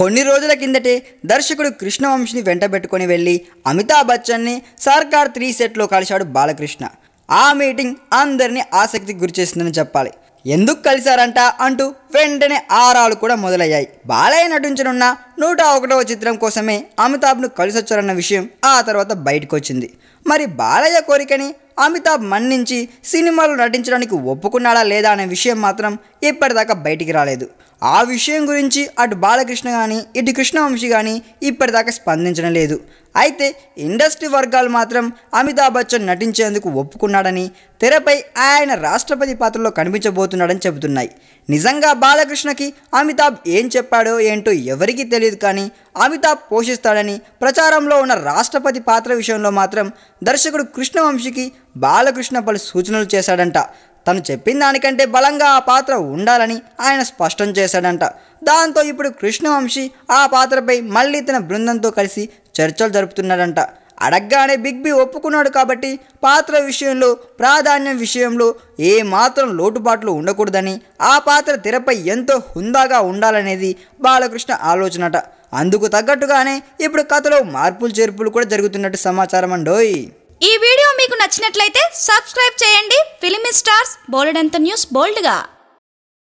కొన్ని రోజుల కిందటే దర్శకుడు కృష్ణవంశిని వెంటబెట్టుకుని వెళ్ళి అమితాబ్ బచ్చన్ని సర్కార్ త్రీ సెట్లో కలిశాడు బాలకృష్ణ ఆ మీటింగ్ అందరినీ ఆసక్తికి గురిచేసిందని చెప్పాలి ఎందుకు కలిశారంట అంటూ వెంటనే ఆరాలు కూడా మొదలయ్యాయి బాలయ్య నటించనున్న నూట ఒకటవ చిత్రం కోసమే అమితాబ్ను కలిసొచ్చారన్న విషయం ఆ తర్వాత బయటకు వచ్చింది మరి బాలయ్య కోరికని అమితాబ్ మన్నించి సినిమాలు నటించడానికి ఒప్పుకున్నాడా లేదా అనే విషయం మాత్రం ఇప్పటిదాకా బయటికి రాలేదు ఆ విషయం గురించి అటు బాలకృష్ణ కానీ ఇటు కృష్ణవంశీ కానీ ఇప్పటిదాకా స్పందించడం లేదు అయితే ఇండస్ట్రీ వర్గాలు మాత్రం అమితాబ్ బచ్చన్ నటించేందుకు ఒప్పుకున్నాడని తెరపై ఆయన రాష్ట్రపతి పాత్రలో కనిపించబోతున్నాడని చెబుతున్నాయి నిజంగా బాలకృష్ణకి అమితాబ్ ఏం చెప్పాడో ఏంటో ఎవరికీ తెలియదు కానీ అమితాబ్ పోషిస్తాడని ప్రచారంలో ఉన్న రాష్ట్రపతి పాత్ర విషయంలో మాత్రం దర్శకుడు కృష్ణవంశీకి బాలకృష్ణ పలు సూచనలు చేశాడంట తను చెప్పిన దానికంటే బలంగా ఆ పాత్ర ఉండాలని ఆయన స్పష్టం చేశాడంట దాంతో ఇప్పుడు కృష్ణవంశీ ఆ పాత్రపై మళ్ళీ తన బృందంతో కలిసి చర్చలు జరుపుతున్నాడంట అడగ్గానే బిగ్ బి ఒప్పుకున్నాడు కాబట్టి పాత్ర విషయంలో ప్రాధాన్యం విషయంలో ఏ మాత్రం లోటుపాట్లు ఉండకూడదని ఆ పాత్ర తెరపై ఎంతో హుందాగా ఉండాలనేది బాలకృష్ణ ఆలోచనట అందుకు తగ్గట్టుగానే ఇప్పుడు కథలో మార్పులు చేర్పులు కూడా జరుగుతున్నట్టు సమాచారం అండోయ్ ఈ వీడియో మీకు నచ్చినట్లయితే సబ్స్క్రైబ్ చేయండి ఫిలిమి స్టార్స్ బోలెడంత న్యూస్ బోల్డ్గా